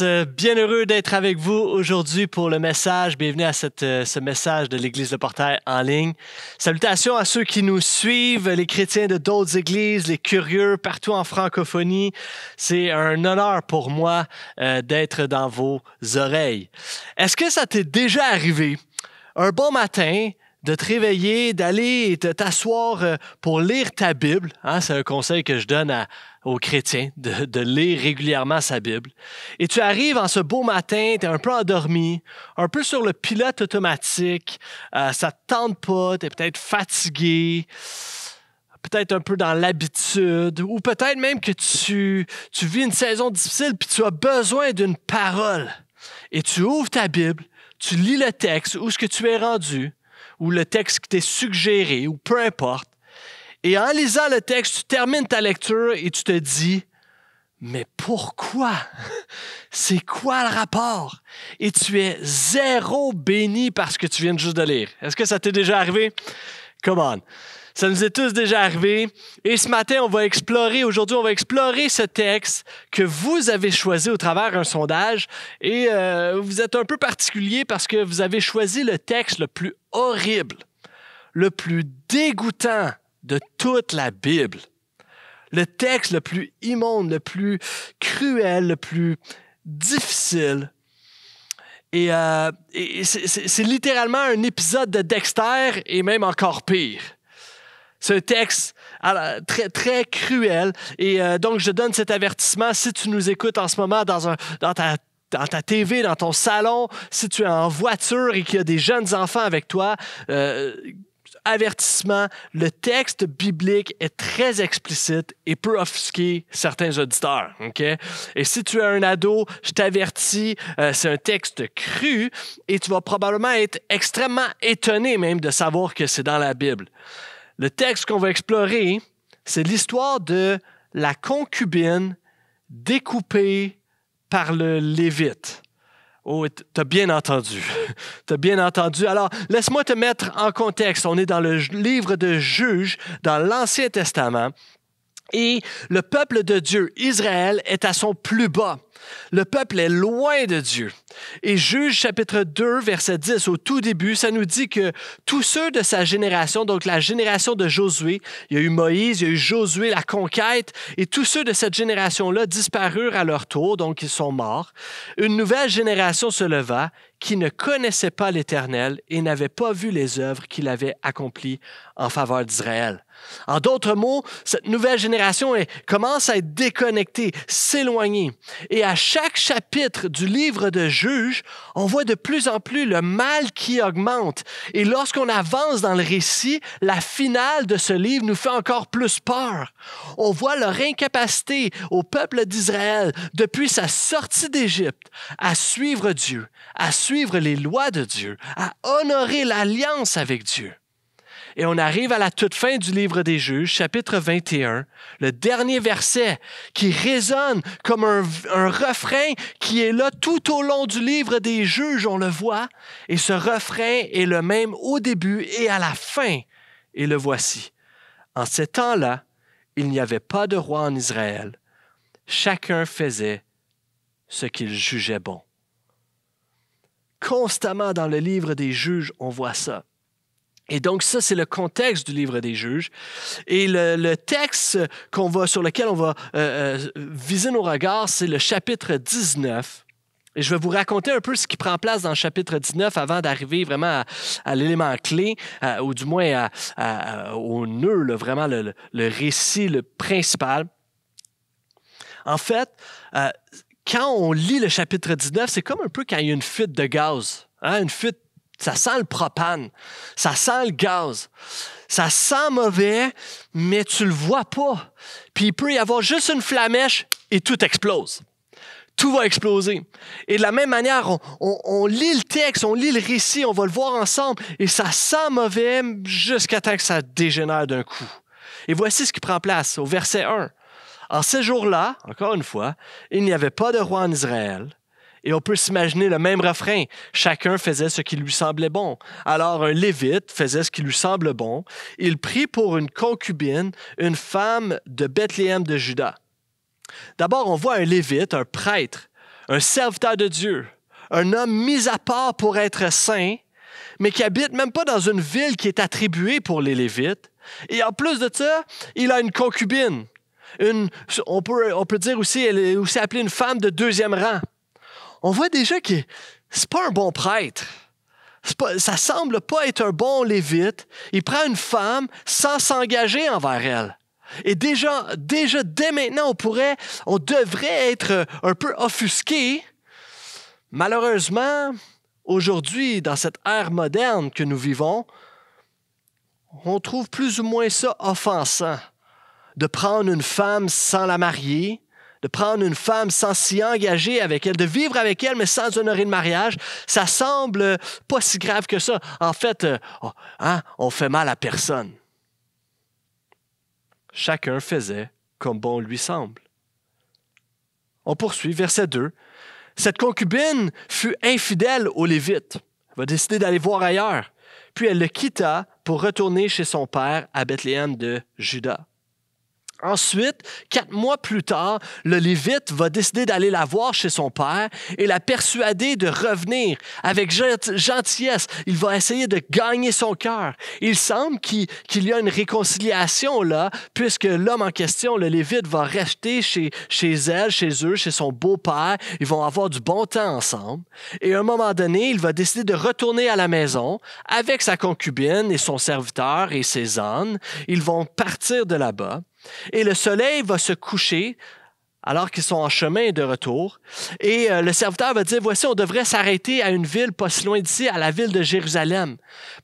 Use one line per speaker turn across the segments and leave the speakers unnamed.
Euh, bien heureux d'être avec vous aujourd'hui pour le message. Bienvenue à euh, ce message de l'Église de Portail en ligne. Salutations à ceux qui nous suivent, les chrétiens de d'autres églises, les curieux partout en francophonie. C'est un honneur pour moi euh, d'être dans vos oreilles. Est-ce que ça t'est déjà arrivé un bon matin de te réveiller, d'aller t'asseoir euh, pour lire ta Bible. Hein, c'est un conseil que je donne aux chrétiens, de, lire régulièrement sa Bible. Et tu arrives en ce beau matin, tu es un peu endormi, un peu sur le pilote automatique, euh, ça ne te tente pas, tu es peut-être fatigué, peut-être un peu dans l'habitude, ou peut-être même que tu, tu vis une saison difficile, puis tu as besoin d'une parole. Et tu ouvres ta Bible, tu lis le texte, où est-ce que tu es rendu, ou le texte qui t'est suggéré ou peu importe. Et en lisant le texte, tu termines ta lecture et tu te dis, mais pourquoi? C'est quoi le rapport? Et tu es zéro béni parce que tu viens juste de lire. Est-ce que ça t'est déjà arrivé? Come on. Ça nous est tous déjà arrivé. Et ce matin, on va explorer, aujourd'hui, on va explorer ce texte que vous avez choisi au travers d'un sondage. Et euh, vous êtes un peu particulier parce que vous avez choisi le texte le plus horrible, le plus dégoûtant de toute la Bible. Le texte le plus immonde, le plus cruel, le plus difficile, et, euh, et c'est littéralement un épisode de Dexter et même encore pire. C'est un texte très, très cruel. Et euh, donc, je donne cet avertissement si tu nous écoutes en ce moment dans, un, dans ta dans ta TV, dans ton salon, si tu es en voiture et qu'il y a des jeunes enfants avec toi, euh, avertissement, le texte biblique est très explicite et peut offusquer certains auditeurs. ok Et si tu es un ado, je t'avertis, euh, c'est un texte cru et tu vas probablement être extrêmement étonné même de savoir que c'est dans la Bible. Le texte qu'on va explorer, c'est l'histoire de la concubine découpée par le Lévite. Oh, t'as bien entendu. t'as bien entendu. Alors, laisse-moi te mettre en contexte. On est dans le livre de Juges, dans l'Ancien Testament. Et le peuple de Dieu, Israël, est à son plus bas. Le peuple est loin de Dieu. Et Juge chapitre 2, verset 10, au tout début, ça nous dit que tous ceux de sa génération, donc la génération de Josué, il y a eu Moïse, il y a eu Josué, la conquête, et tous ceux de cette génération-là disparurent à leur tour, donc ils sont morts. Une nouvelle génération se leva qui ne connaissait pas l'Éternel et n'avait pas vu les œuvres qu'il avait accomplies en faveur d'Israël. En d'autres mots, cette nouvelle génération commence à être déconnectée, s'éloigner. Et à chaque chapitre du livre de Juges, on voit de plus en plus le mal qui augmente. Et lorsqu'on avance dans le récit, la finale de ce livre nous fait encore plus peur. On voit leur incapacité au peuple d'Israël depuis sa sortie d'Égypte à suivre Dieu, à suivre les lois de Dieu, à honorer l'alliance avec Dieu. Et on arrive à la toute fin du livre des juges, chapitre 21, le dernier verset qui résonne comme un, refrain qui est là tout au long du livre des juges, on le voit. Et ce refrain est le même au début et à la fin. Et le voici. En ces temps-là, il n'y avait pas de roi en Israël. Chacun faisait ce qu'il jugeait bon. Constamment dans le livre des juges, on voit ça. Et donc ça, c'est le contexte du livre des juges. Et le, texte qu'on va, sur lequel on va euh, euh, viser nos regards, c'est le chapitre 19. Et je vais vous raconter un peu ce qui prend place dans le chapitre 19 avant d'arriver vraiment à, l'élément clé, ou du moins à, au nœud, vraiment le, récit le principal. En fait, euh, quand on lit le chapitre 19, c'est comme un peu quand il y a une fuite de gaz, hein, une fuite ça sent le propane, ça sent le gaz, ça sent mauvais, mais tu le vois pas. Puis il peut y avoir juste une flamèche et tout explose. Tout va exploser. Et de la même manière, on, lit le texte, on lit le récit, on va le voir ensemble, et ça sent mauvais jusqu'à temps que ça dégénère d'un coup. Et voici ce qui prend place au verset 1. En ces jours-là, encore une fois, il n'y avait pas de roi en Israël. Et on peut s'imaginer le même refrain. Chacun faisait ce qui lui semblait bon. Alors un lévite faisait ce qui lui semble bon. Il prit pour une concubine une femme de Bethléem de Juda. D'abord, on voit un lévite, un prêtre, un serviteur de Dieu, un homme mis à part pour être saint, mais qui habite même pas dans une ville qui est attribuée pour les lévites. Et en plus de ça, il a une concubine. on, peut, dire aussi, qu'elle est appelée une femme de deuxième rang on voit déjà que c'est pas un bon prêtre. ça semble pas être un bon lévite. Il prend une femme sans s'engager envers elle. Et déjà, déjà dès maintenant, on pourrait, on devrait être un peu offusqué. Malheureusement, aujourd'hui, dans cette ère moderne que nous vivons, on trouve plus ou moins ça offensant de prendre une femme sans la marier, de prendre une femme sans s'y engager avec elle, de vivre avec elle, mais sans honorer le mariage, ça semble pas si grave que ça. En fait, euh, oh, hein, on fait mal à personne. Chacun faisait comme bon lui semble. On poursuit, verset 2. Cette concubine fut infidèle au Lévites. Elle va décider d'aller voir ailleurs. Puis elle le quitta pour retourner chez son père à Bethléem de Juda. Ensuite, quatre mois plus tard, le Lévite va décider d'aller la voir chez son père et la persuader de revenir avec gentillesse. Il va essayer de gagner son cœur. Il semble qu'il y a une réconciliation là, puisque l'homme en question, le Lévite, va rester chez, chez elle, chez eux, chez son beau-père. Ils vont avoir du bon temps ensemble. Et à un moment donné, il va décider de retourner à la maison avec sa concubine et son serviteur et ses ânes. Ils vont partir de là-bas et le soleil va se coucher alors qu'ils sont en chemin de retour. Et euh, le serviteur va dire, voici, on devrait s'arrêter à une ville pas si loin d'ici, à la ville de Jérusalem.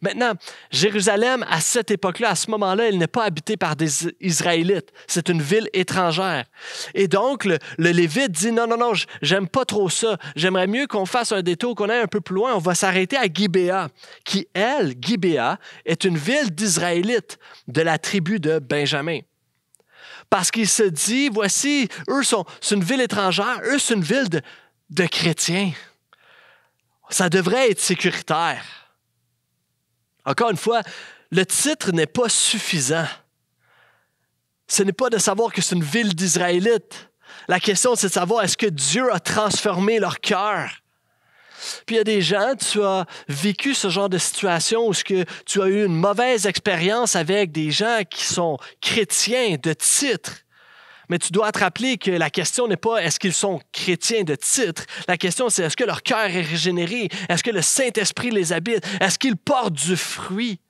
Maintenant, Jérusalem, à cette époque-là, à ce moment-là, elle n'est pas habitée par des Israélites. C'est une ville étrangère. Et donc, le, Lévite dit, non, non, non, j'aime pas trop ça. J'aimerais mieux qu'on fasse un détour, qu'on aille un peu plus loin. On va s'arrêter à Gibéa, qui, elle, Gibéa, est une ville d'Israélites de la tribu de Benjamin parce qu'ils se dit, voici, eux sont, c'est une ville étrangère, eux c'est une ville de, de chrétiens. Ça devrait être sécuritaire. Encore une fois, le titre n'est pas suffisant. Ce n'est pas de savoir que c'est une ville d'Israélites. La question, c'est de savoir est-ce que Dieu a transformé leur cœur puis il y a des gens, tu as vécu ce genre de situation où ce que tu as eu une mauvaise expérience avec des gens qui sont chrétiens de titre. Mais tu dois te rappeler que la question n'est pas est-ce qu'ils sont chrétiens de titre. La question, c'est est-ce que leur cœur est régénéré? Est-ce que le Saint-Esprit les habite? Est-ce qu'ils portent du fruit?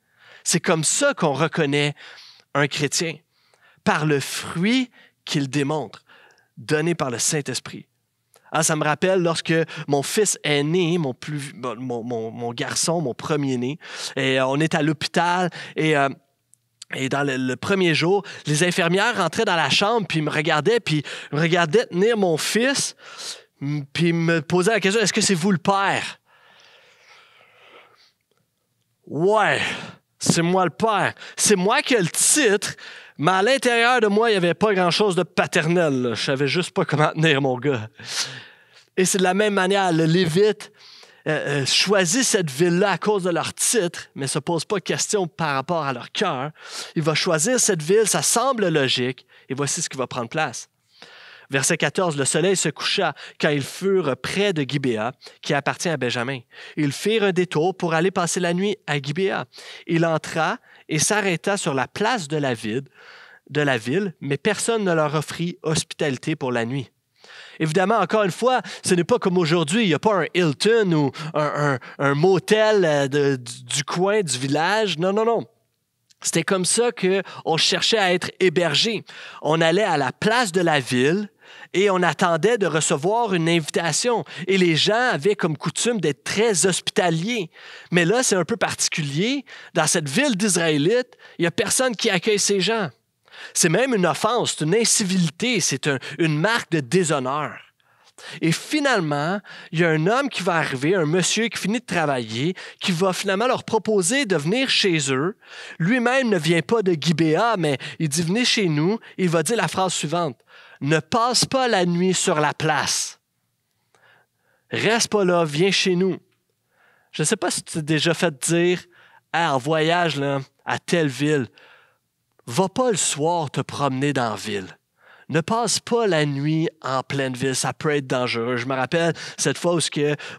C'est comme ça qu'on reconnaît un chrétien, par le fruit qu'il démontre, donné par le Saint-Esprit. Ah, ça me rappelle lorsque mon fils est né, mon, plus, mon, garçon, mon premier-né, et euh, on est à l'hôpital euh, et... dans le, le, premier jour, les infirmières rentraient dans la chambre, puis me regardaient, puis me regardaient tenir mon fils, puis me posaient la question, est-ce que c'est vous le père? Ouais, c'est moi le père. C'est moi qui ai le titre, mais à l'intérieur de moi, il n'y avait pas grand-chose de paternel. Je ne savais juste pas comment tenir mon gars. Et c'est de la même manière, le Lévite euh, euh, choisit cette ville-là à cause de leur titre, mais ne se pose pas question par rapport à leur cœur. Il va choisir cette ville, ça semble logique, et voici ce qui va prendre place. Verset 14, le soleil se coucha quand ils furent près de Gibéa, qui appartient à Benjamin. Ils firent un détour pour aller passer la nuit à Gibéa. Il entra et s'arrêta sur la place de la ville, de la ville, mais personne ne leur offrit hospitalité pour la nuit. Évidemment, encore une fois, ce n'est pas comme aujourd'hui. Il n'y a pas un Hilton ou un, motel euh, du, du coin, du village. Non, non, non. C'était comme ça qu'on cherchait à être hébergé. On allait à la place de la ville et on attendait de recevoir une invitation. Et les gens avaient comme coutume d'être très hospitaliers. Mais là, c'est un peu particulier. Dans cette ville d'Israélite, il n'y a personne qui accueille ces gens. C'est même une offense, c'est une incivilité, c'est une marque de déshonneur. Et finalement, il y a un homme qui va arriver, un monsieur qui finit de travailler, qui va finalement leur proposer de venir chez eux. Lui-même ne vient pas de Gibéa, mais il dit venez chez nous. Il va dire la phrase suivante ne passe pas la nuit sur la place. Reste pas là, viens chez nous. Je ne sais pas si tu t'es déjà fait dire hey, ah, en voyage là, à telle ville, va pas le soir te promener dans la ville. Ne passe pas la nuit en pleine ville, ça peut être dangereux. Je me rappelle cette fois où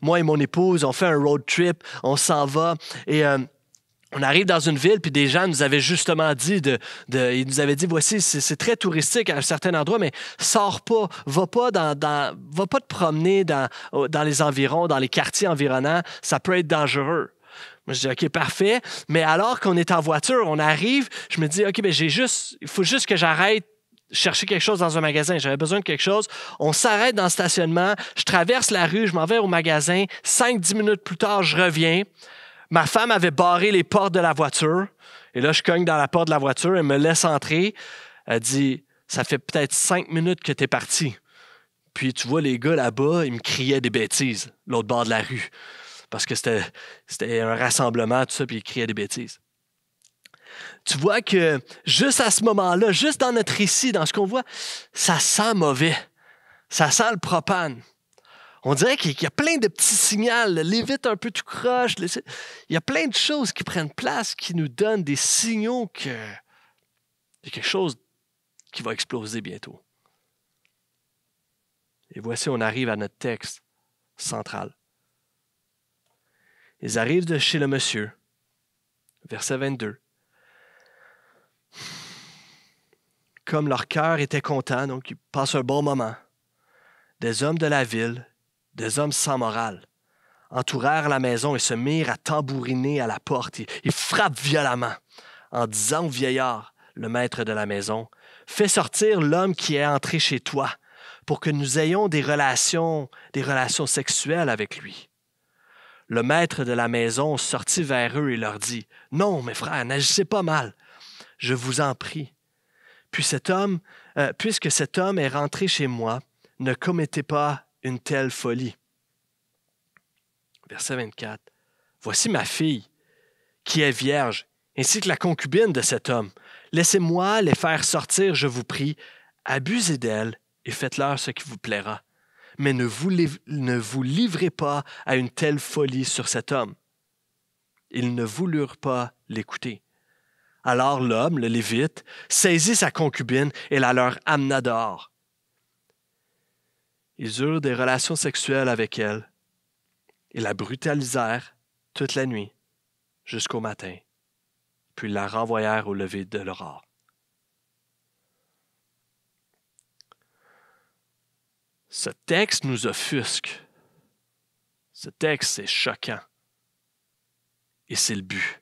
moi et mon épouse, on fait un road trip, on s'en va et euh, on arrive dans une ville, puis des gens nous avaient justement dit, de, ils nous avaient dit, voici, c'est très touristique à un certain endroit, mais sors pas, va pas, dans, va pas te promener dans, dans les environs, dans les quartiers environnants, ça peut être dangereux. Moi, je dis, OK, parfait. Mais alors qu'on est en voiture, on arrive, je me dis, OK, mais ben, j'ai juste, il faut juste que j'arrête chercher quelque chose dans un magasin. J'avais besoin de quelque chose. On s'arrête dans le stationnement. Je traverse la rue, je m'en vais au magasin. Cinq, dix minutes plus tard, je reviens. Ma femme avait barré les portes de la voiture. Et là, je cogne dans la porte de la voiture. Elle me laisse entrer. Elle dit Ça fait peut-être cinq minutes que t'es parti. Puis tu vois, les gars là-bas, ils me criaient des bêtises, l'autre bord de la rue. Parce que c'était un rassemblement, tout ça, puis ils criaient des bêtises. Tu vois que juste à ce moment-là, juste dans notre récit, dans ce qu'on voit, ça sent mauvais. Ça sent le propane. On dirait qu'il y a plein de petits signaux, l'évite un peu tout croche. Il y a plein de choses qui prennent place, qui nous donnent des signaux que y a quelque chose qui va exploser bientôt. Et voici, on arrive à notre texte central. Ils arrivent de chez le monsieur, verset 22. Comme leur cœur était content, donc ils passent un bon moment, des hommes de la ville des hommes sans morale, entourèrent la maison et se mirent à tambouriner à la porte. Ils, frappent violemment en disant au vieillard, le maître de la maison, Fais sortir l'homme qui est entré chez toi pour que nous ayons des relations, des relations sexuelles avec lui. Le maître de la maison sortit vers eux et leur dit Non, mes frères, n'agissez pas mal. Je vous en prie. Puis cet homme, euh, puisque cet homme est rentré chez moi, ne commettez pas une telle folie. Verset 24. Voici ma fille, qui est vierge, ainsi que la concubine de cet homme. Laissez-moi les faire sortir, je vous prie. Abusez d'elle et faites-leur ce qui vous plaira. Mais ne vous, ne vous livrez pas à une telle folie sur cet homme. Ils ne voulurent pas l'écouter. Alors l'homme, le Lévite, saisit sa concubine et la leur amena dehors. Ils eurent des relations sexuelles avec elle et la brutalisèrent toute la nuit jusqu'au matin, puis la renvoyèrent au lever de l'aurore. Ce texte nous offusque. Ce texte, est choquant. Et c'est le but.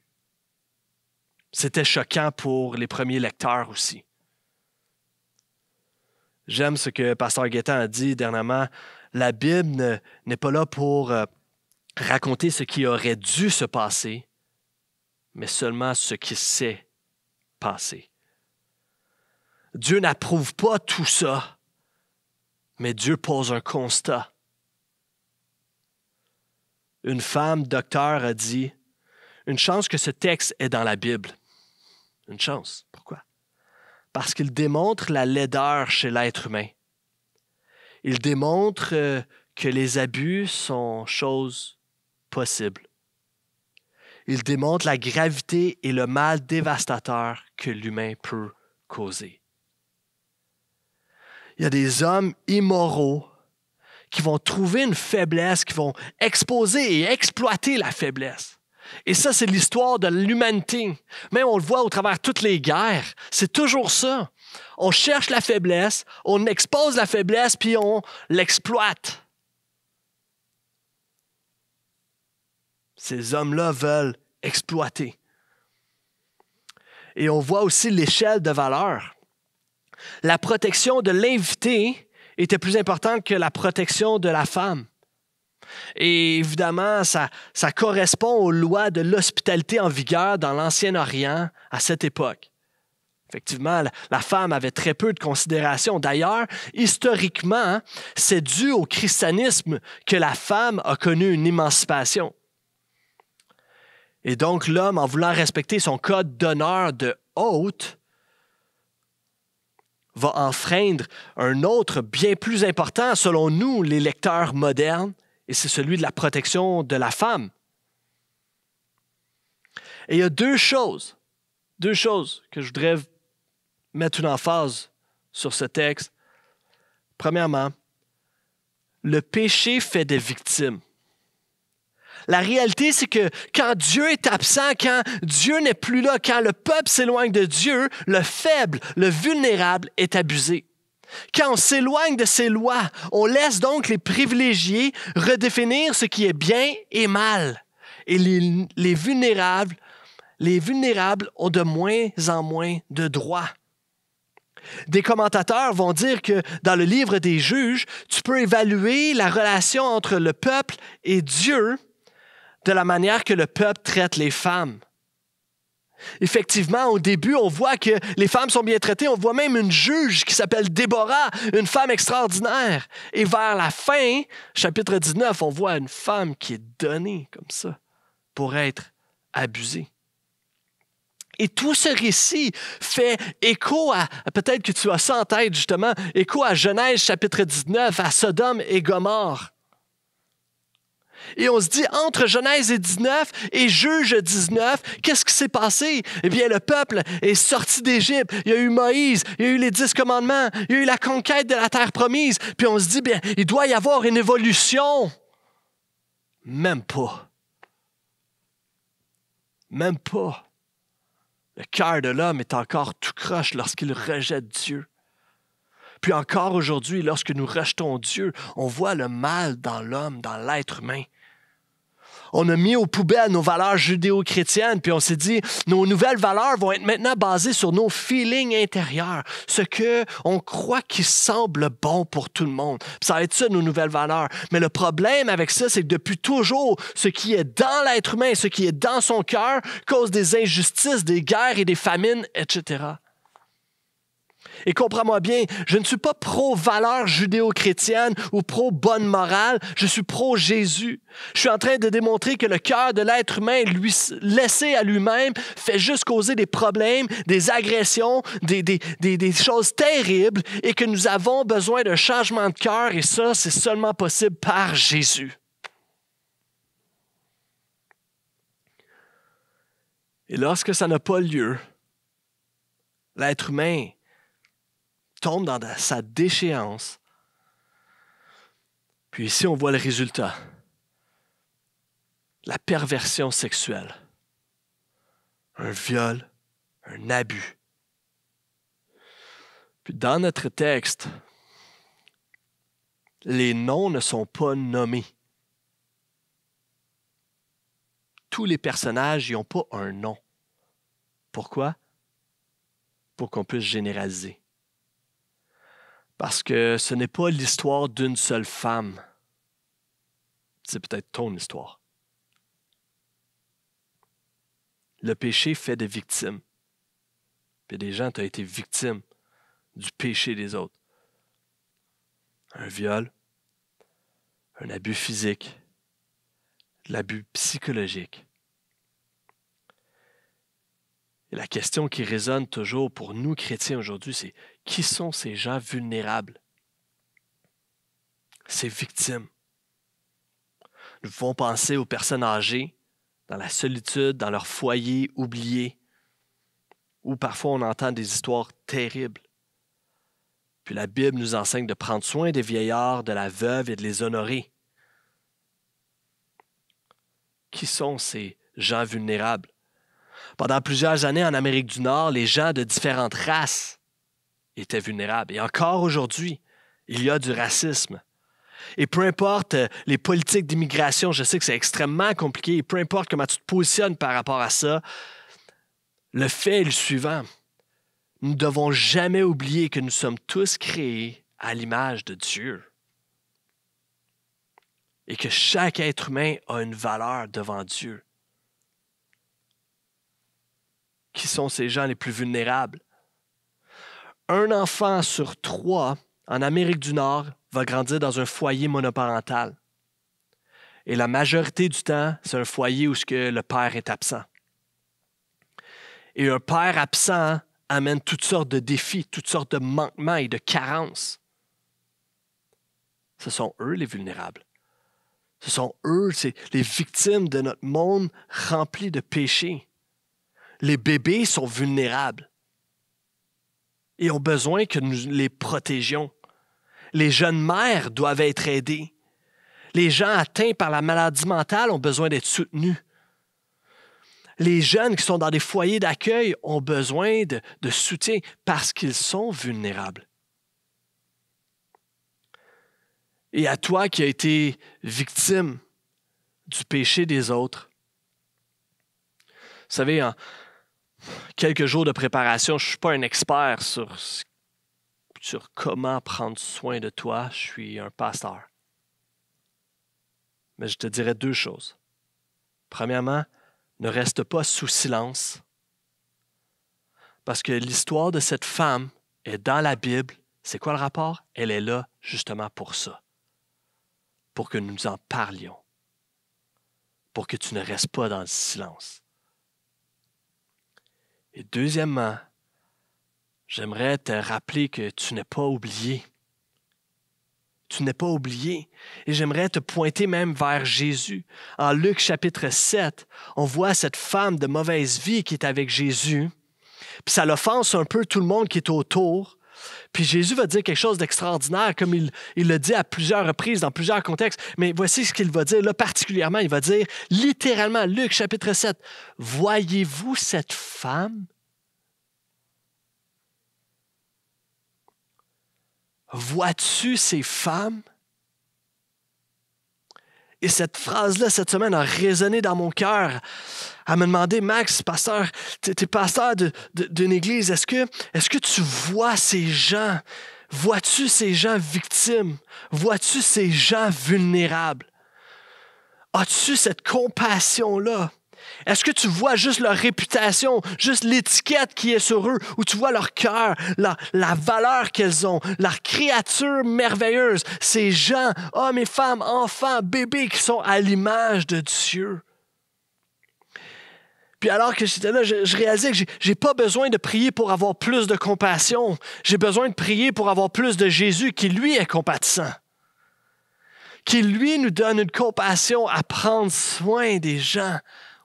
C'était choquant pour les premiers lecteurs aussi. J'aime ce que Pasteur Guettin a dit dernièrement. La Bible n'est pas là pour euh, raconter ce qui aurait dû se passer, mais seulement ce qui s'est passé. Dieu n'approuve pas tout ça, mais Dieu pose un constat. Une femme docteur a dit, une chance que ce texte est dans la Bible. Une chance. Pourquoi? parce qu'il démontre la laideur chez l'être humain. Il démontre euh, que les abus sont choses possibles. Il démontre la gravité et le mal dévastateur que l'humain peut causer. Il y a des hommes immoraux qui vont trouver une faiblesse, qui vont exposer et exploiter la faiblesse et ça, c'est l'histoire de l'humanité. Même on le voit au travers de toutes les guerres. C'est toujours ça. On cherche la faiblesse, on expose la faiblesse, puis on l'exploite. Ces hommes-là veulent exploiter. Et on voit aussi l'échelle de valeur. La protection de l'invité était plus importante que la protection de la femme. Et évidemment, ça, correspond aux lois de l'hospitalité en vigueur dans l'Ancien Orient à cette époque. Effectivement, la femme avait très peu de considération. D'ailleurs, historiquement, hein, c'est dû au christianisme que la femme a connu une émancipation. Et donc l'homme, en voulant respecter son code d'honneur de hôte, va enfreindre un autre bien plus important, selon nous, les lecteurs modernes, et c'est celui de la protection de la femme. Et il y a deux choses, deux choses que je voudrais mettre une emphase sur ce texte. Premièrement, le péché fait des victimes. La réalité, c'est que quand Dieu est absent, quand Dieu n'est plus là, quand le peuple s'éloigne de Dieu, le faible, le vulnérable est abusé. Quand on s'éloigne de ces lois, on laisse donc les privilégiés redéfinir ce qui est bien et mal. Et les, vulnérables, les vulnérables ont de moins en moins de droits. Des commentateurs vont dire que dans le livre des juges, tu peux évaluer la relation entre le peuple et Dieu de la manière que le peuple traite les femmes. Effectivement, au début, on voit que les femmes sont bien traitées. On voit même une juge qui s'appelle Déborah, une femme extraordinaire. Et vers la fin, chapitre 19, on voit une femme qui est donnée comme ça pour être abusée. Et tout ce récit fait écho à, peut-être que tu as ça en tête justement, écho à Genèse chapitre 19, à Sodome et Gomorre et on se dit entre Genèse 19 et Juge 19, qu'est-ce qui s'est passé? Eh bien, le peuple est sorti d'Égypte. Il y a eu Moïse, il y a eu les dix commandements, il y a eu la conquête de la terre promise. Puis on se dit, bien, il doit y avoir une évolution. Même pas. Même pas. Le cœur de l'homme est encore tout croche lorsqu'il rejette Dieu. Puis encore aujourd'hui, lorsque nous rejetons Dieu, on voit le mal dans l'homme, dans l'être humain on a mis aux poubelles nos valeurs judéo-chrétiennes, puis on s'est dit, nos nouvelles valeurs vont être maintenant basées sur nos feelings intérieurs, ce que on croit qui semble bon pour tout le monde. ça va être ça, nos nouvelles valeurs. Mais le problème avec ça, c'est que depuis toujours, ce qui est dans l'être humain, ce qui est dans son cœur, cause des injustices, des guerres et des famines, etc. Et comprends-moi bien, je ne suis pas pro-valeur judéo-chrétienne ou pro-bonne morale, je suis pro-Jésus. Je suis en train de démontrer que le cœur de l'être humain, lui, laissé à lui-même, fait juste causer des problèmes, des agressions, des, des, des, des choses terribles et que nous avons besoin d'un changement de cœur et ça, c'est seulement possible par Jésus. Et lorsque ça n'a pas lieu, l'être humain tombe dans sa déchéance. Puis ici, on voit le résultat. La perversion sexuelle. Un viol, un abus. Puis dans notre texte, les noms ne sont pas nommés. Tous les personnages n'ont ont pas un nom. Pourquoi? Pour qu'on puisse généraliser. Parce que ce n'est pas l'histoire d'une seule femme. C'est peut-être ton histoire. Le péché fait des victimes. Puis des gens, tu as été victimes du péché des autres. Un viol, un abus physique, l'abus psychologique, et la question qui résonne toujours pour nous chrétiens aujourd'hui, c'est qui sont ces gens vulnérables? Ces victimes. Nous pouvons penser aux personnes âgées, dans la solitude, dans leur foyer oublié, où parfois on entend des histoires terribles. Puis la Bible nous enseigne de prendre soin des vieillards, de la veuve et de les honorer. Qui sont ces gens vulnérables? Pendant plusieurs années en Amérique du Nord, les gens de différentes races étaient vulnérables. Et encore aujourd'hui, il y a du racisme. Et peu importe euh, les politiques d'immigration, je sais que c'est extrêmement compliqué, et peu importe comment tu te positionnes par rapport à ça, le fait est le suivant. Nous ne devons jamais oublier que nous sommes tous créés à l'image de Dieu. Et que chaque être humain a une valeur devant Dieu qui sont ces gens les plus vulnérables. Un enfant sur trois en Amérique du Nord va grandir dans un foyer monoparental. Et la majorité du temps, c'est un foyer où le père est absent. Et un père absent amène toutes sortes de défis, toutes sortes de manquements et de carences. Ce sont eux les vulnérables. Ce sont eux, c'est les victimes de notre monde rempli de péchés les bébés sont vulnérables. et ont besoin que nous les protégions. Les jeunes mères doivent être aidées. Les gens atteints par la maladie mentale ont besoin d'être soutenus. Les jeunes qui sont dans des foyers d'accueil ont besoin de, soutien parce qu'ils sont vulnérables. Et à toi qui as été victime du péché des autres. savez, en, quelques jours de préparation. Je suis pas un expert sur, sur comment prendre soin de toi. Je suis un pasteur. Mais je te dirais deux choses. Premièrement, ne reste pas sous silence. Parce que l'histoire de cette femme est dans la Bible. C'est quoi le rapport? Elle est là justement pour ça. Pour que nous en parlions. Pour que tu ne restes pas dans le silence. Et deuxièmement, j'aimerais te rappeler que tu n'es pas oublié. Tu n'es pas oublié. Et j'aimerais te pointer même vers Jésus. En Luc chapitre 7, on voit cette femme de mauvaise vie qui est avec Jésus. Puis ça l'offense un peu tout le monde qui est autour. Puis Jésus va dire quelque chose d'extraordinaire, comme il, le dit à plusieurs reprises, dans plusieurs contextes. Mais voici ce qu'il va dire là particulièrement. Il va dire littéralement, Luc chapitre 7, Voyez-vous cette femme? Vois-tu ces femmes? Et cette phrase-là, cette semaine, a résonné dans mon cœur. Elle me demandé, Max, pasteur, tu es, pasteur d'une église, est-ce que, est que tu vois ces gens? Vois-tu ces gens victimes? Vois-tu ces gens vulnérables? As-tu cette compassion-là? Est-ce que tu vois juste leur réputation, juste l'étiquette qui est sur eux, ou tu vois leur cœur, la, valeur qu'elles ont, leur créature merveilleuse, ces gens, hommes et femmes, enfants, bébés qui sont à l'image de Dieu? Puis alors que j'étais là, je, je, réalisais que j'ai pas besoin de prier pour avoir plus de compassion. J'ai besoin de prier pour avoir plus de Jésus qui, lui, est compatissant. Qui, lui, nous donne une compassion à prendre soin des gens,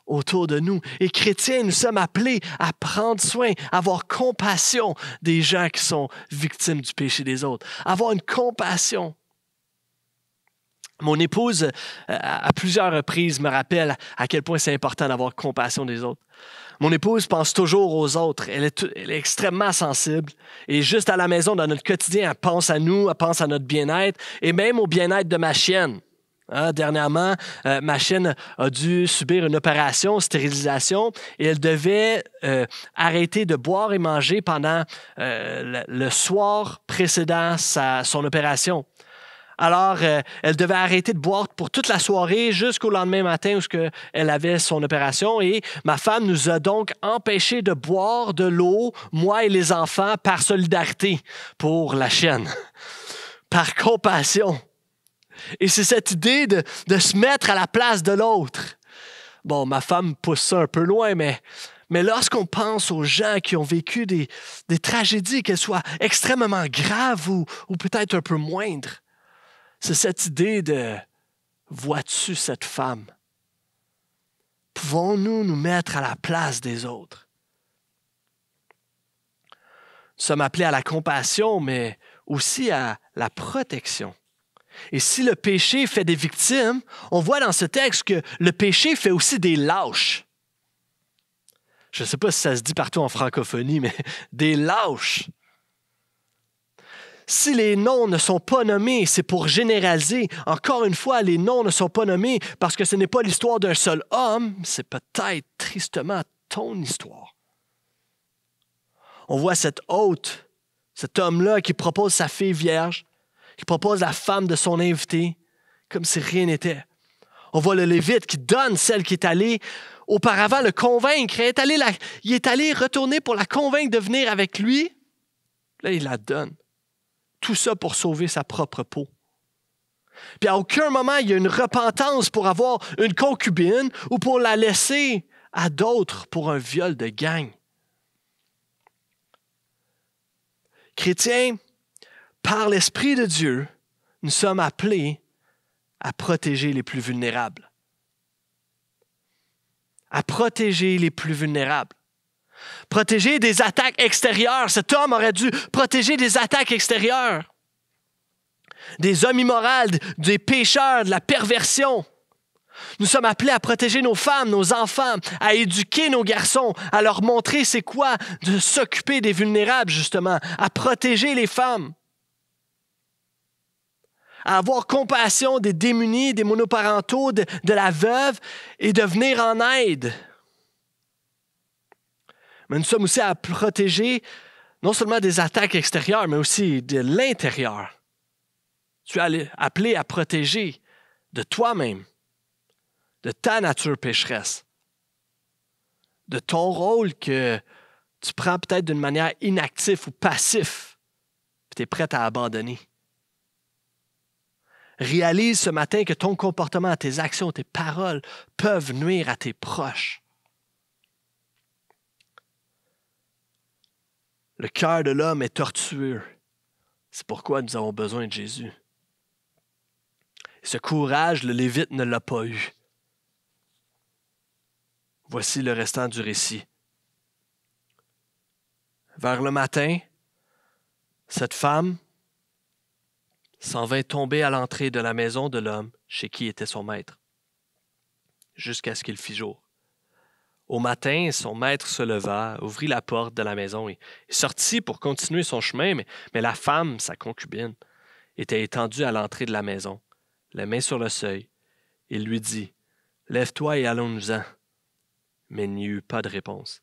autour de nous. Et chrétiens, nous sommes appelés à prendre soin, à avoir compassion des gens qui sont victimes du péché des autres, avoir une compassion. Mon épouse, euh, à plusieurs reprises, me rappelle à quel point c'est important d'avoir compassion des autres. Mon épouse pense toujours aux autres. Elle est, elle est, extrêmement sensible. Et juste à la maison, dans notre quotidien, elle pense à nous, elle pense à notre bien-être et même au bien-être de ma chienne. Hein, dernièrement, euh, ma chienne a dû subir une opération, stérilisation, et elle devait euh, arrêter de boire et manger pendant euh, le, soir précédant son opération. Alors, elle devait arrêter de boire pour toute la soirée jusqu'au lendemain matin où elle avait son opération. Et ma femme nous a donc empêchés de boire de l'eau, moi et les enfants, par solidarité pour la chienne, par compassion. Et c'est cette idée de, se mettre à la place de l'autre. Bon, ma femme pousse ça un peu loin, mais, mais lorsqu'on pense aux gens qui ont vécu des, tragédies, qu'elles soient extrêmement graves ou, ou peut-être un peu moindres, c'est cette idée de vois-tu cette femme? Pouvons-nous nous mettre à la place des autres? Nous sommes appelés à la compassion, mais aussi à la protection. Et si le péché fait des victimes, on voit dans ce texte que le péché fait aussi des lâches. Je ne sais pas si ça se dit partout en francophonie, mais des lâches. Si les noms ne sont pas nommés, c'est pour généraliser. Encore une fois, les noms ne sont pas nommés parce que ce n'est pas l'histoire d'un seul homme, c'est peut-être tristement ton histoire. On voit cet hôte, cet homme-là qui propose sa fille vierge, qui propose la femme de son invité comme si rien n'était. On voit le Lévite qui donne celle qui est allée auparavant le convaincre. Il est allé, il est allé retourner pour la convaincre de venir avec lui. Là, il la donne. Tout ça pour sauver sa propre peau. Puis à aucun moment, il y a une repentance pour avoir une concubine ou pour la laisser à d'autres pour un viol de gang. Chrétien, par l'Esprit de Dieu, nous sommes appelés à protéger les plus vulnérables. À protéger les plus vulnérables. Protéger des attaques extérieures. Cet homme aurait dû protéger des attaques extérieures. Des hommes immoraux, des pécheurs, de la perversion. Nous sommes appelés à protéger nos femmes, nos enfants, à éduquer nos garçons, à leur montrer c'est quoi de s'occuper des vulnérables, justement, à protéger les femmes à avoir compassion des démunis, des monoparentaux, de, la veuve et de venir en aide. Mais nous sommes aussi à protéger non seulement des attaques extérieures, mais aussi de l'intérieur. Tu es appelé à protéger de toi-même, de ta nature pécheresse, de ton rôle que tu prends peut-être d'une manière inactive ou passif, puis tu es prêt à abandonner. Réalise ce matin que ton comportement, tes actions, tes paroles peuvent nuire à tes proches. Le cœur de l'homme est tortueux. C'est pourquoi nous avons besoin de Jésus. Ce courage, le Lévite ne l'a pas eu. Voici le restant du récit. Vers le matin, cette femme, s'en vint tomber à l'entrée de la maison de l'homme chez qui était son maître, jusqu'à ce qu'il fît jour. Au matin, son maître se leva, ouvrit la porte de la maison et sortit pour continuer son chemin, mais, la femme, sa concubine, était étendue à l'entrée de la maison, la main sur le seuil. Il lui dit Lève-toi et allons-nous-en. Mais il n'y eut pas de réponse.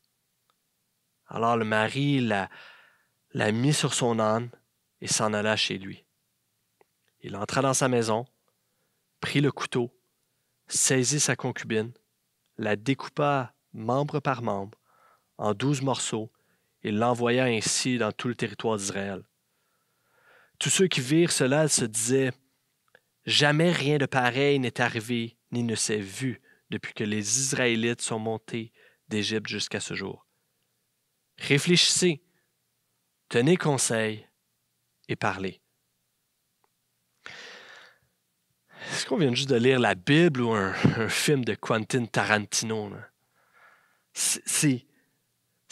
Alors le mari la mit sur son âne et s'en alla chez lui il entra dans sa maison, prit le couteau, saisit sa concubine, la découpa membre par membre en douze morceaux et l'envoya ainsi dans tout le territoire d'Israël. Tous ceux qui virent cela se disaient Jamais rien de pareil n'est arrivé ni ne s'est vu depuis que les Israélites sont montés d'Égypte jusqu'à ce jour. Réfléchissez, tenez conseil et parlez. Est-ce qu'on vient juste de lire la Bible ou un, film de Quentin Tarantino? C'est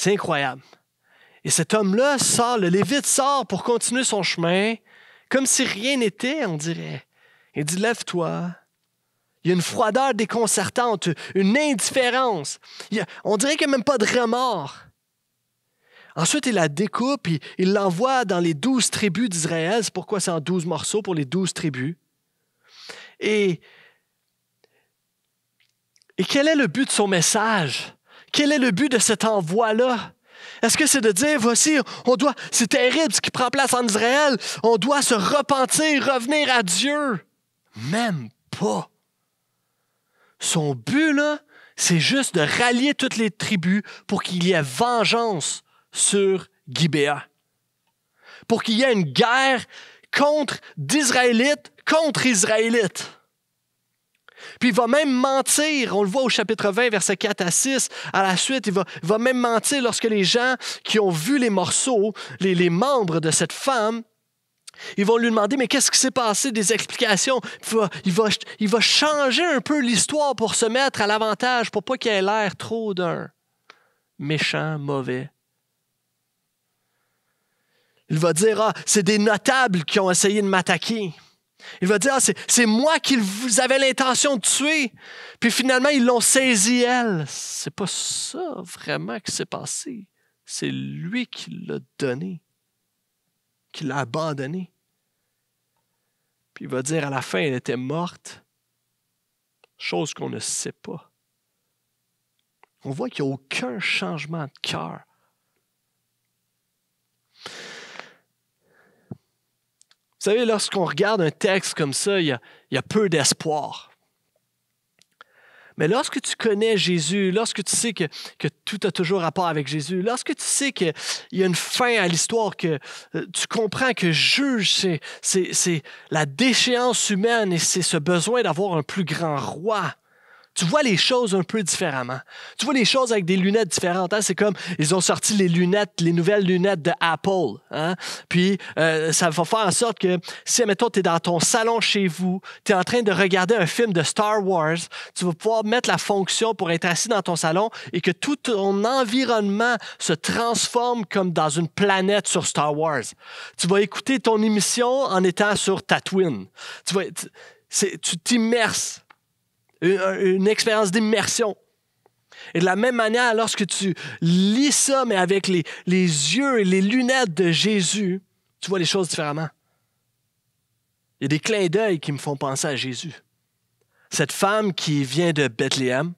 incroyable. Et cet homme-là sort, le Lévite sort pour continuer son chemin, comme si rien n'était, on dirait. Il dit Lève-toi. Il y a une froideur déconcertante, une indifférence. on dirait qu'il n'y a même pas de remords. Ensuite, il la découpe, il l'envoie dans les douze tribus d'Israël. C'est pourquoi c'est en douze morceaux pour les douze tribus. Et, quel est le but de son message? Quel est le but de cet envoi-là? Est-ce que c'est de dire, voici, on doit, c'est terrible ce qui prend place en Israël, on doit se repentir, revenir à Dieu? Même pas. Son but, là, c'est juste de rallier toutes les tribus pour qu'il y ait vengeance sur Gibéa. Pour qu'il y ait une guerre contre d'Israélites contre Israélites. Puis il va même mentir, on le voit au chapitre 20, versets 4 à 6. À la suite, il va, même mentir lorsque les gens qui ont vu les morceaux, les, membres de cette femme, ils vont lui demander, mais qu'est-ce qui s'est passé, des explications. Il va, il va, changer un peu l'histoire pour se mettre à l'avantage, pour pas qu'il ait l'air trop d'un méchant, mauvais il va dire, ah, c'est des notables qui ont essayé de m'attaquer. Il va dire, ah, c'est moi qui vous avez l'intention de tuer. Puis finalement, ils l'ont saisi, elle. C'est pas ça vraiment qui s'est passé. C'est lui qui l'a donné, qui l'a abandonné. Puis il va dire, à la fin, elle était morte. Chose qu'on ne sait pas. On voit qu'il n'y a aucun changement de cœur Vous savez, lorsqu'on regarde un texte comme ça, il y a, peu d'espoir. Mais lorsque tu connais Jésus, lorsque tu sais que, que, tout a toujours rapport avec Jésus, lorsque tu sais qu'il y a une fin à l'histoire, que euh, tu comprends que juge, c'est la déchéance humaine et c'est ce besoin d'avoir un plus grand roi tu vois les choses un peu différemment. Tu vois les choses avec des lunettes différentes. Hein. C'est comme, ils ont sorti les lunettes, les nouvelles lunettes de Apple. Hein. Puis, euh, ça va faire en sorte que si, mettons, tu es dans ton salon chez vous, tu es en train de regarder un film de Star Wars, tu vas pouvoir mettre la fonction pour être assis dans ton salon et que tout ton environnement se transforme comme dans une planète sur Star Wars. Tu vas écouter ton émission en étant sur Tatooine. Tu vas, tu t'immerses euh, une, expérience d'immersion. Et de la même manière, lorsque tu lis ça, mais avec les, yeux et les lunettes de Jésus, tu vois les choses différemment. Il y a des clins d'œil qui me font penser à Jésus. Cette femme qui vient de Bethléem,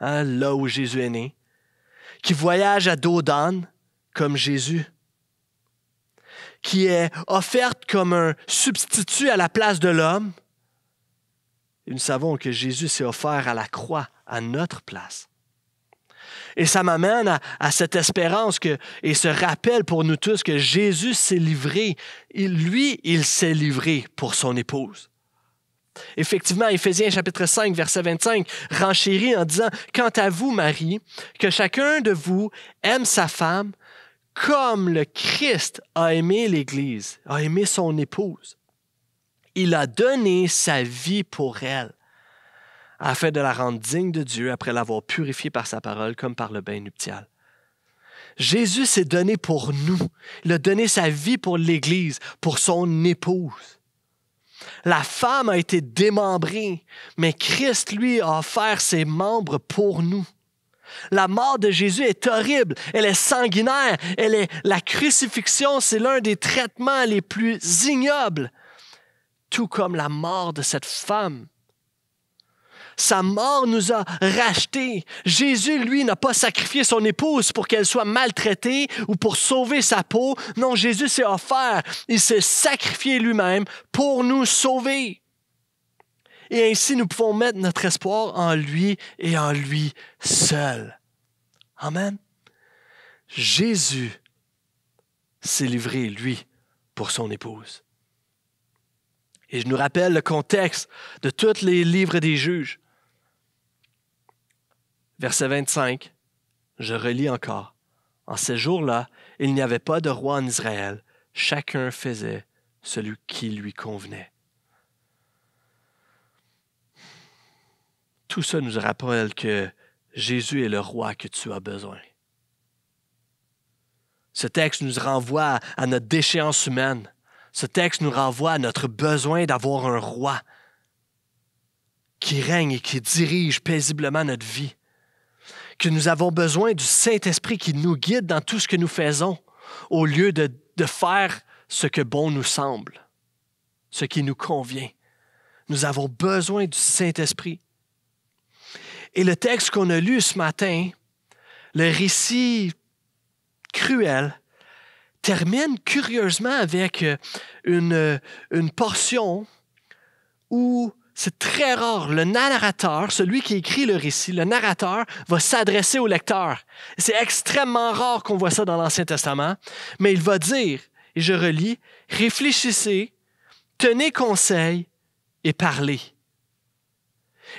hein, là où Jésus est né, qui voyage à Dodan comme Jésus, qui est offerte comme un substitut à la place de l'homme, nous savons que Jésus s'est offert à la croix, à notre place. Et ça m'amène à, cette espérance que, et ce rappel pour nous tous que Jésus s'est livré. lui, il s'est livré pour son épouse. Effectivement, Éphésiens chapitre 5, verset 25 renchérit en disant Quant à vous, Marie, que chacun de vous aime sa femme comme le Christ a aimé l'Église, a aimé son épouse. Il a donné sa vie pour elle, afin de la rendre digne de Dieu après l'avoir purifiée par sa parole comme par le bain nuptial. Jésus s'est donné pour nous. Il a donné sa vie pour l'Église, pour son épouse. La femme a été démembrée, mais Christ, lui, a offert ses membres pour nous. La mort de Jésus est horrible, elle est sanguinaire, elle est la crucifixion, c'est l'un des traitements les plus ignobles tout comme la mort de cette femme. Sa mort nous a rachetés. Jésus, lui, n'a pas sacrifié son épouse pour qu'elle soit maltraitée ou pour sauver sa peau. Non, Jésus s'est offert. Il s'est sacrifié lui-même pour nous sauver. Et ainsi, nous pouvons mettre notre espoir en lui et en lui seul. Amen. Jésus s'est livré, lui, pour son épouse. Et je nous rappelle le contexte de tous les livres des juges. Verset 25, je relis encore. En ces jours-là, il n'y avait pas de roi en Israël. Chacun faisait celui qui lui convenait. Tout ça nous rappelle que Jésus est le roi que tu as besoin. Ce texte nous renvoie à notre déchéance humaine, ce texte nous renvoie à notre besoin d'avoir un roi qui règne et qui dirige paisiblement notre vie. Que nous avons besoin du Saint-Esprit qui nous guide dans tout ce que nous faisons au lieu de, de faire ce que bon nous semble, ce qui nous convient. Nous avons besoin du Saint-Esprit. Et le texte qu'on a lu ce matin, le récit cruel termine curieusement avec euh, une, euh, une portion où c'est très rare. Le narrateur, celui qui écrit le récit, le narrateur va s'adresser au lecteur. C'est extrêmement rare qu'on voit ça dans l'Ancien Testament, mais il va dire, et je relis, réfléchissez, tenez conseil et parlez.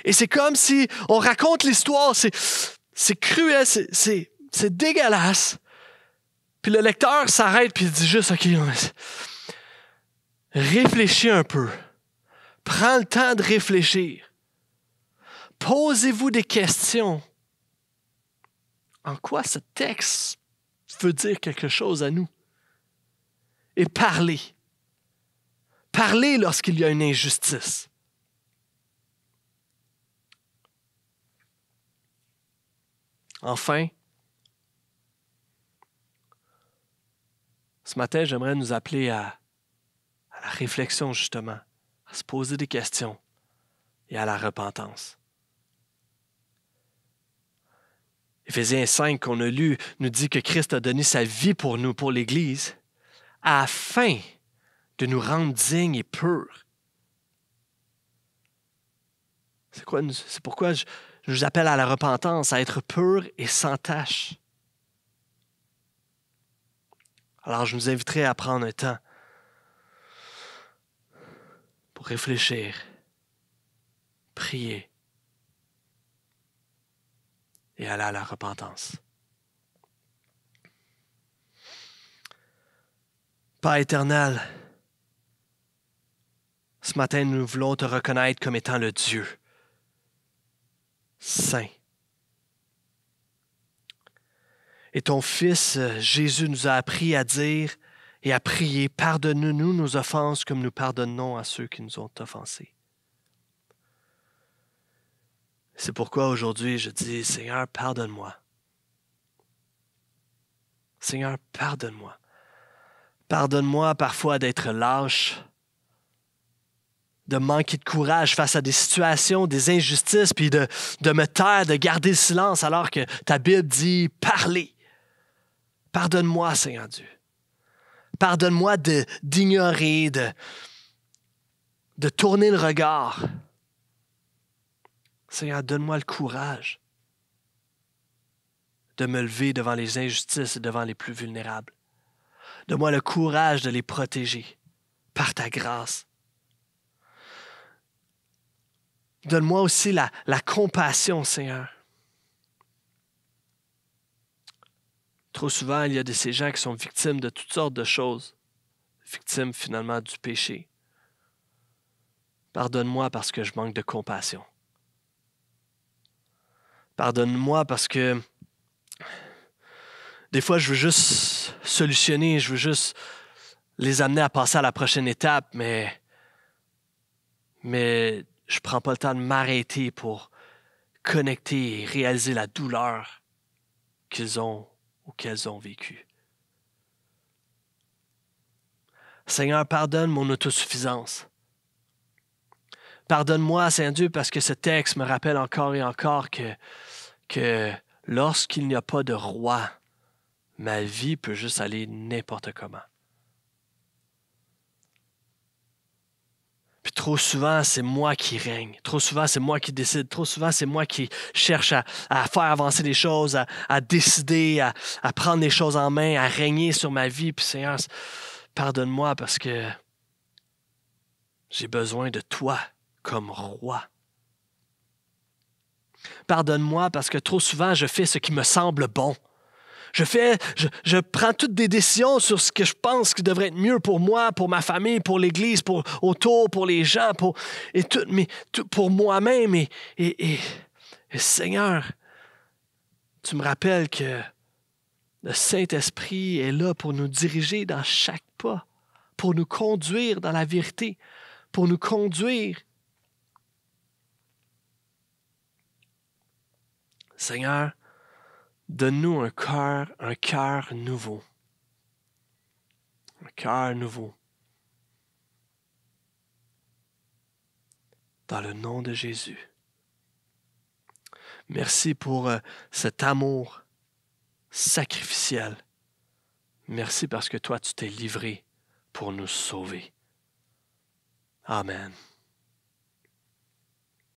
Et c'est comme si on raconte l'histoire, c'est cruel, c'est dégueulasse, puis le lecteur s'arrête puis il dit juste, OK, réfléchis un peu. Prends le temps de réfléchir. Posez-vous des questions. En quoi ce texte veut dire quelque chose à nous? Et parlez. Parlez lorsqu'il y a une injustice. Enfin, Ce matin, j'aimerais nous appeler à, la réflexion, justement, à se poser des questions et à la repentance. Éphésiens 5 qu'on a lu nous dit que Christ a donné sa vie pour nous, pour l'Église, afin de nous rendre dignes et purs. C'est, pourquoi je, vous appelle à la repentance, à être pur et sans tache. Alors je vous inviterai à prendre un temps pour réfléchir, prier et aller à la repentance. Père éternel, ce matin nous voulons te reconnaître comme étant le Dieu saint, Et ton Fils, euh, Jésus, nous a appris à dire et à prier, pardonne-nous nos offenses comme nous pardonnons à ceux qui nous ont offensés. C'est pourquoi aujourd'hui je dis, Seigneur, pardonne-moi. Seigneur, pardonne-moi. Pardonne-moi parfois d'être lâche, de manquer de courage face à des situations, des injustices, puis de, de me taire, de garder le silence alors que ta Bible dit parler. Pardonne-moi, Seigneur Dieu. Pardonne-moi d'ignorer, de, de, de tourner le regard. Seigneur, donne-moi le courage de me lever devant les injustices et devant les plus vulnérables. Donne-moi le courage de les protéger par ta grâce. Donne-moi aussi la compassion, Seigneur, Trop souvent, il y a de ces gens qui sont victimes de toutes sortes de choses, victimes finalement du péché. Pardonne-moi parce que je manque de compassion. Pardonne-moi parce que des fois, je veux juste solutionner, je veux juste les amener à passer à la prochaine étape, mais, mais je prends pas le temps de m'arrêter pour connecter et réaliser la douleur qu'ils ont ou qu'elles ont vécu. Seigneur, pardonne mon autosuffisance. Pardonne-moi, Saint-Dieu, parce que ce texte me rappelle encore et encore que, que lorsqu'il n'y a pas de roi, ma vie peut juste aller n'importe comment. trop souvent, c'est moi qui règne. Trop souvent, c'est moi qui décide. Trop souvent, c'est moi qui cherche à, faire avancer les choses, à, décider, à, à, prendre les choses en main, à régner sur ma vie. Puis Seigneur, pardonne-moi parce que j'ai besoin de toi comme roi. Pardonne-moi parce que trop souvent, je fais ce qui me semble bon je fais, je, prends toutes des décisions sur ce que je pense qui devrait être mieux pour moi, pour ma famille, pour l'Église, pour autour, pour les gens, pour, et tout, mais, pour moi-même. et, Seigneur, tu me rappelles que le Saint-Esprit est là pour nous diriger dans chaque pas, pour nous conduire dans la vérité, pour nous conduire. Seigneur, Donne-nous un cœur, un cœur nouveau. Un cœur nouveau. Dans le nom de Jésus. Merci pour euh, cet amour sacrificiel. Merci parce que toi, tu t'es livré pour nous sauver. Amen.